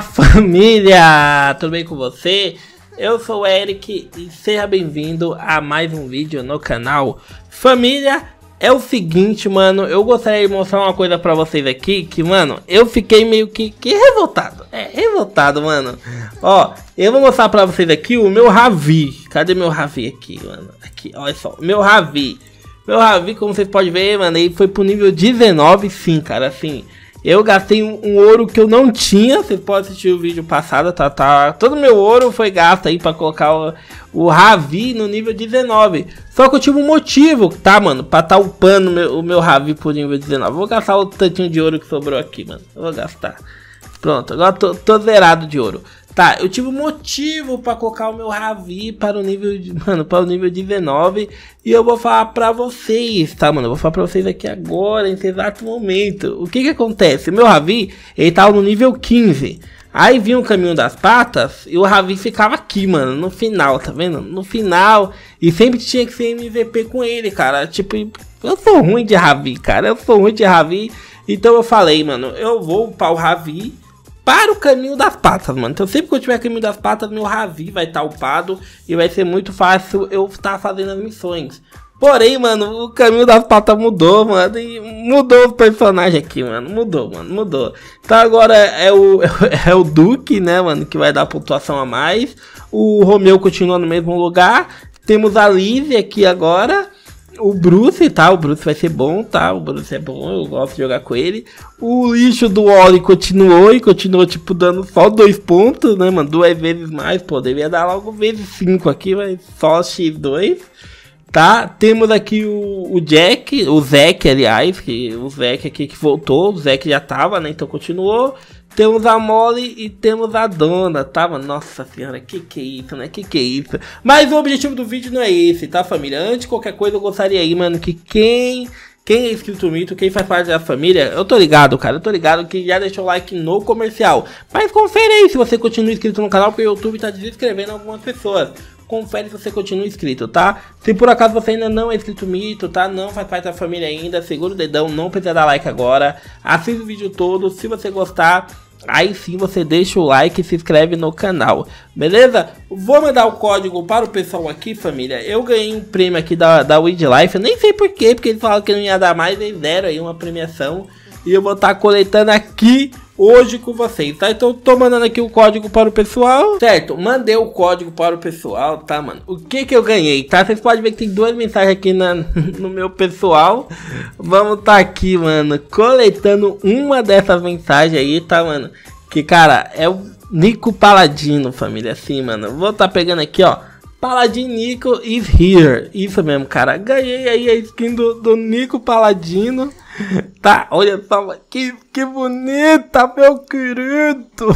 família! Tudo bem com você? Eu sou o Eric e seja bem-vindo a mais um vídeo no canal. Família, é o seguinte, mano, eu gostaria de mostrar uma coisa pra vocês aqui, que, mano, eu fiquei meio que, que revoltado. É, revoltado, mano. Ó, eu vou mostrar pra vocês aqui o meu Ravi. Cadê meu Ravi aqui, mano? Aqui, olha só, meu Ravi. Meu Ravi, como vocês podem ver, mano, ele foi pro nível 19, sim, cara, assim... Eu gastei um, um ouro que eu não tinha. Você pode assistir o vídeo passado, tá? tá todo meu ouro foi gasto aí para colocar o, Ravi no nível 19. Só que eu tive um motivo, tá, mano? Pra tá upando meu, o meu Ravi pro nível 19. Vou gastar o tantinho de ouro que sobrou aqui, mano. vou gastar. Pronto, agora tô, tô zerado de ouro. Tá, eu tive motivo para colocar o meu Ravi para o nível de, mano, para o nível de v e eu vou falar para vocês, tá, mano? Eu vou falar para vocês aqui agora, nesse exato momento. O que que acontece? O meu Ravi, ele tava no nível 15. Aí vinha o caminho das patas e o Ravi ficava aqui, mano, no final, tá vendo? No final, e sempre tinha que ser MVP com ele, cara. Tipo, eu sou ruim de Ravi, cara. Eu sou ruim de Ravi. Então eu falei, mano, eu vou para o Ravi para o caminho das patas, mano. Então sempre que eu tiver caminho das patas, meu Ravi vai estar tá upado e vai ser muito fácil eu estar tá fazendo as missões. Porém, mano, o caminho das patas mudou, mano. E mudou o personagem aqui, mano. Mudou, mano, mudou. Então agora é o, é o Duque, né, mano, que vai dar pontuação a mais. O Romeu continua no mesmo lugar. Temos a Lizzie aqui agora o Bruce, tá? O Bruce vai ser bom, tá? O Bruce é bom, eu gosto de jogar com ele. O lixo do Oli continuou e continuou, tipo, dando só dois pontos, né, mano? Duas vezes mais, pô. Devia dar logo vezes cinco aqui, mas só X2. Tá? Temos aqui o, o Jack, o Zack, aliás, que, o Zack aqui que voltou. O Zack já tava, né? Então continuou. Temos a Molly e temos a Dona, tá? Nossa senhora, que que é isso, né? Que que é isso? Mas o objetivo do vídeo não é esse, tá, família? Antes de qualquer coisa, eu gostaria aí, mano, que quem... Quem é inscrito no mito, quem faz parte da família, eu tô ligado, cara, eu tô ligado que já deixou o like no comercial. Mas confere aí se você continua inscrito no canal, porque o YouTube tá desinscrevendo algumas pessoas confere se você continua inscrito, tá? Se por acaso você ainda não é inscrito mito, tá? Não faz parte da família ainda, segura o dedão, não precisa dar like agora. Assista o vídeo todo, se você gostar, Aí sim você deixa o like e se inscreve no canal, beleza? Vou mandar o código para o pessoal aqui, família. Eu ganhei um prêmio aqui da, da Wildlife, eu nem sei porquê, porque eles falaram que não ia dar mais, eles deram aí uma premiação. E eu vou estar tá coletando aqui hoje com vocês, tá? Então tô mandando aqui o código para o pessoal, certo? Mandei o código para o pessoal, tá, mano? O que que eu ganhei, tá? Vocês podem ver que tem duas mensagens aqui na, no meu pessoal. Vamos tá aqui, mano, coletando uma dessas mensagens aí, tá, mano? Que, cara, é o Nico Paladino, família, assim, mano. Vou tá pegando aqui, ó. Paladin Nico is here. Isso mesmo, cara. Ganhei aí a skin do, do Nico Paladino. Tá, olha só, que, que bonita, meu querido!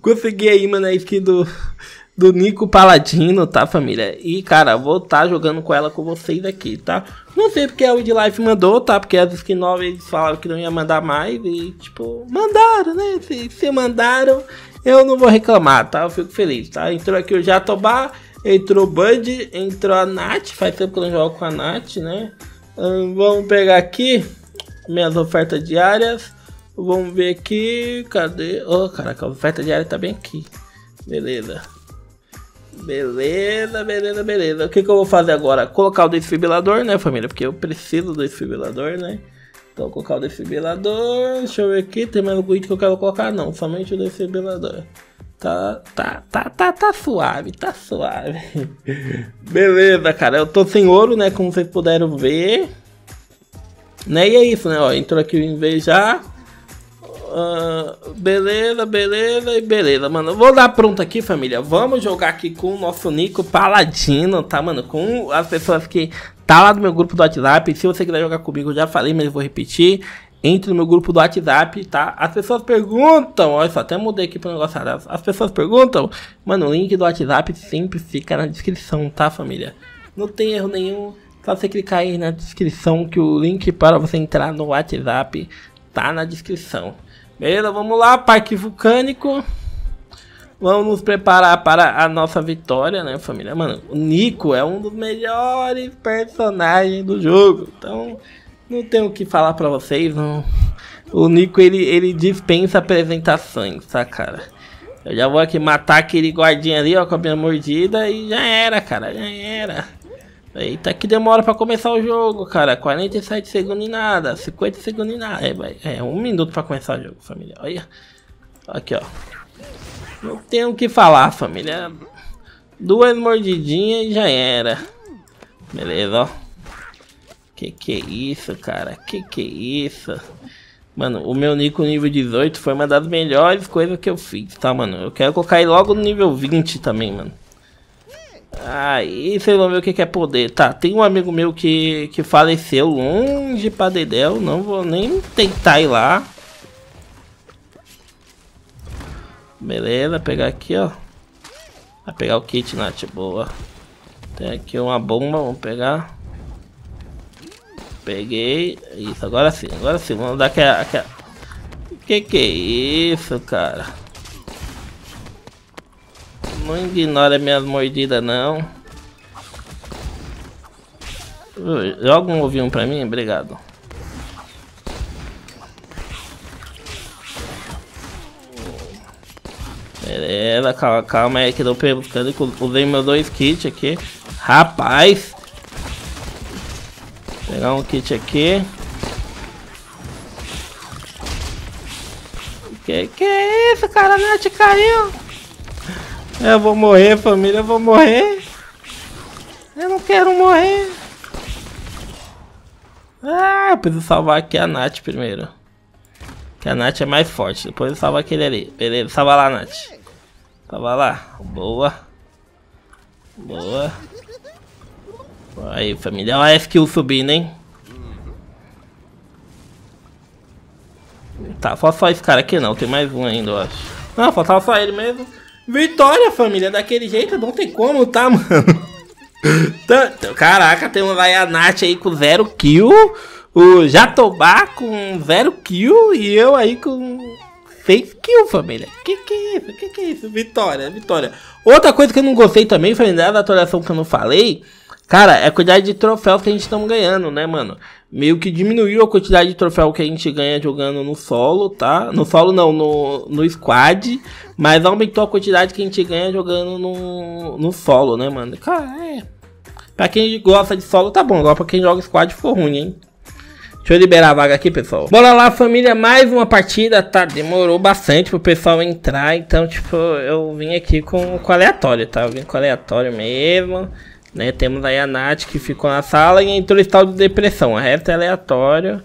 Consegui aí, mano, a skin do, do Nico Paladino, tá, família? E, cara, vou estar tá jogando com ela com vocês aqui, tá? Não sei porque o de live mandou, tá? Porque as skin novas eles falaram que não ia mandar mais e, tipo, mandaram, né? Se, se mandaram, eu não vou reclamar, tá? Eu fico feliz, tá? Entrou aqui o Jatobá, entrou o Bud, entrou a Nath, faz tempo que eu não jogo com a Nath, né? Vamos pegar aqui minhas ofertas diárias. Vamos ver aqui. Cadê? Oh, caraca, a oferta diária tá bem aqui. Beleza. Beleza, beleza, beleza. O que, que eu vou fazer agora? Colocar o desfibrilador, né, família? Porque eu preciso do desfibrilador, né? Então, colocar o desfibrilador. Deixa eu ver aqui. Tem mais algum item que eu quero colocar? Não, somente o desfibrilador. Tá, tá, tá, tá, tá suave, tá suave. Beleza, cara. Eu tô sem ouro, né? Como vocês puderam ver. Né? E é isso, né? Ó, entrou aqui o invejar. Uh, beleza, beleza e beleza, mano. Vou dar pronto aqui, família. Vamos jogar aqui com o nosso Nico Paladino, tá, mano? Com as pessoas que tá lá do meu grupo do WhatsApp. Se você quiser jogar comigo, eu já falei, mas eu vou repetir entre no meu grupo do WhatsApp, tá? As pessoas perguntam, olha só, até mudei aqui pro negócio as, as pessoas perguntam, mano, o link do WhatsApp sempre fica na descrição, tá, família? Não tem erro nenhum, só você clicar aí na descrição que o link para você entrar no WhatsApp tá na descrição. Beleza, vamos lá, Parque Vulcânico. Vamos nos preparar para a nossa vitória, né, família? Mano, o Nico é um dos melhores personagens do jogo, então... Não tenho o que falar para vocês, não. O Nico, ele, ele dispensa apresentações, tá, cara? Eu já vou aqui matar aquele guardinha ali, ó, com a minha mordida e já era, cara, já era. Eita, que demora pra começar o jogo, cara. 47 segundos e nada, 50 segundos e nada. É, vai é um minuto pra começar o jogo, família. Olha. Aqui, ó. Não tenho o que falar, família. Duas mordidinhas e já era. Beleza, ó. Que que é isso, cara? Que que é isso? Mano, o meu Nico nível 18 foi uma das melhores coisas que eu fiz, tá, mano? Eu quero colocar ele logo no nível 20 também, mano. Aí, vocês vão ver o que, que é poder. Tá, tem um amigo meu que, que faleceu longe pra Dedel. Não vou nem tentar ir lá. Beleza, pegar aqui, ó. Vai pegar o kit, Nath, boa. Tem aqui uma bomba, vamos pegar. Peguei. Isso, agora sim, agora sim. Vamos dar aquela... aquela... Que que é isso, cara? Não ignora minhas mordidas, não. Joga um ovinho pra mim, obrigado. Beleza, calma, calma aí que eu tô buscando. Usei meus dois kits aqui. Rapaz! Pegar um kit aqui. Que que é isso, cara? Não te é caiu. Eu vou morrer, família. Eu vou morrer. Eu não quero morrer. Ah, eu preciso salvar aqui a Nath primeiro. Que a Nath é mais forte. Depois eu salvo aquele ali. Beleza, salva lá, Nath. Salva lá. Boa. Boa. Aí, família. Olha a skill subindo, hein? Tá, falta só esse cara aqui não. Tem mais um ainda, eu acho. Não, faltava só ele mesmo. Vitória, família. Daquele jeito não tem como, tá, mano? Tá, tá, caraca, tem um Layanat aí com zero kill. O Jatobá com zero kill. E eu aí com seis kill, família. Que que é isso? Que que é isso? Vitória, vitória. Outra coisa que eu não gostei também, foi da atualização que eu não falei, Cara, é a quantidade de troféu que a gente estamos ganhando, né, mano? Meio que diminuiu a quantidade de troféu que a gente ganha jogando no solo, tá? No solo não, no, no squad. Mas aumentou a quantidade que a gente ganha jogando no, no solo, né, mano? Cara, é. Pra quem gosta de solo, tá bom. Agora pra quem joga squad, foi ruim, hein? Deixa eu liberar a vaga aqui, pessoal. Bora lá, família. Mais uma partida, tá? Demorou bastante pro pessoal entrar. Então, tipo, eu vim aqui com, com aleatório, tá? Eu vim com aleatório mesmo. Né? Temos aí a Nath que ficou na sala e entrou em estado de depressão. O resto é aleatório.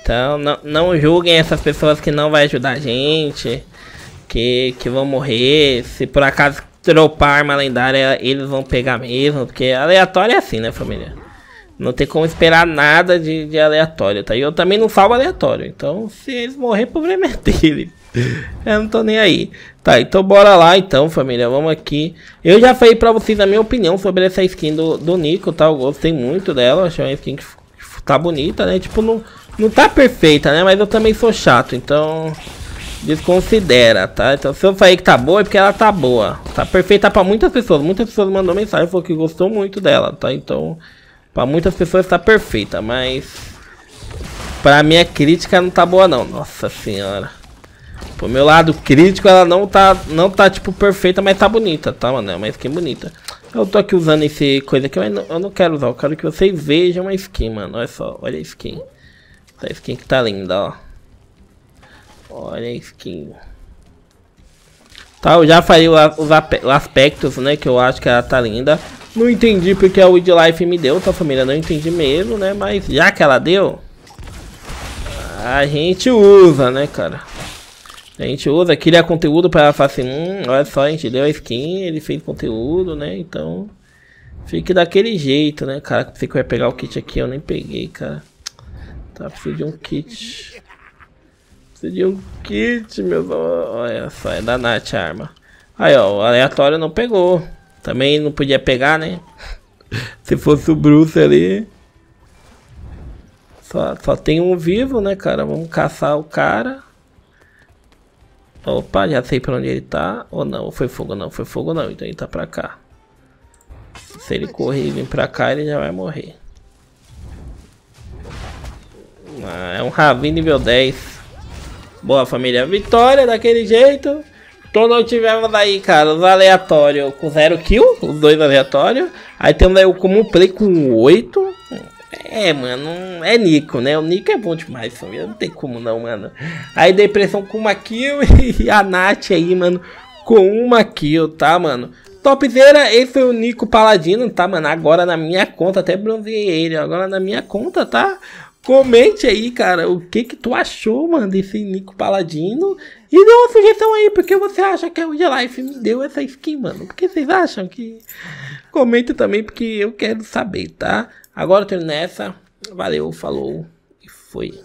Então não, não julguem essas pessoas que não vai ajudar a gente. Que, que vão morrer. Se por acaso dropar arma lendária, eles vão pegar mesmo. Porque aleatório é assim, né, família? Não tem como esperar nada de, de aleatório, tá? E eu também não salvo aleatório. Então, se eles morrer, problema é deles. eu não tô nem aí. Tá, então bora lá então, família. Vamos aqui. Eu já falei pra vocês a minha opinião sobre essa skin do, do Nico, tá? Eu gostei muito dela. Achei uma skin que tá bonita, né? Tipo, não, não tá perfeita, né? Mas eu também sou chato, então... Desconsidera, tá? Então se eu falei que tá boa é porque ela tá boa. Tá perfeita pra muitas pessoas. Muitas pessoas mandou mensagem, falou que gostou muito dela, tá? Então... Pra muitas pessoas tá perfeita, mas... Pra minha crítica não tá boa não. Nossa senhora. Pro meu lado crítico, ela não tá, não tá, tipo, perfeita, mas tá bonita, tá, mano? É uma skin bonita. Eu tô aqui usando esse coisa aqui, mas não, eu não quero usar. Eu quero que vocês vejam a skin, mano. Olha só, olha a skin. Essa skin que tá linda, ó. Olha a skin. Tá, eu já falei os aspectos, né, que eu acho que ela tá linda. Não entendi porque a Life me deu, tá, família? Não entendi mesmo, né? Mas já que ela deu, a gente usa, né, cara? A gente usa, aquele conteúdo para falar assim, hum, olha só, a gente deu a skin, ele fez conteúdo, né? Então, fique daquele jeito, né, cara? Você que vai pegar o kit aqui, eu nem peguei, cara. Tá, preciso de um kit. Preciso de um kit, meu... Olha só, é da Nath a arma. Aí, ó, o aleatório não pegou. Também não podia pegar, né? Se fosse o Bruce ali... Só, só tem um vivo, né, cara? Vamos caçar o cara. Opa, já sei pra onde ele tá. Ou não, foi fogo não, foi fogo não. Então ele tá pra cá. Se ele correr e vir pra cá, ele já vai morrer. Ah, é um Ravi nível 10. Boa, família. Vitória daquele jeito. Então não tivemos aí, cara, os aleatórios com 0 kill, os dois aleatórios. Aí temos aí o comum play com 8. É, mano, é Nico, né? O Nico é bom demais, Não tem como não, mano. Aí depressão com uma kill e a Nath aí, mano, com uma kill, tá, mano? Topzera, esse foi o Nico Paladino, tá, mano? Agora na minha conta, até bronzeei ele, agora na minha conta, tá? Comente aí, cara, o que que tu achou, mano, desse Nico Paladino e dê uma sugestão aí, porque você acha que a Udia Life me deu essa skin, mano. Por que vocês acham que. Comenta também, porque eu quero saber, tá? Agora eu tô nessa. Valeu, falou e foi.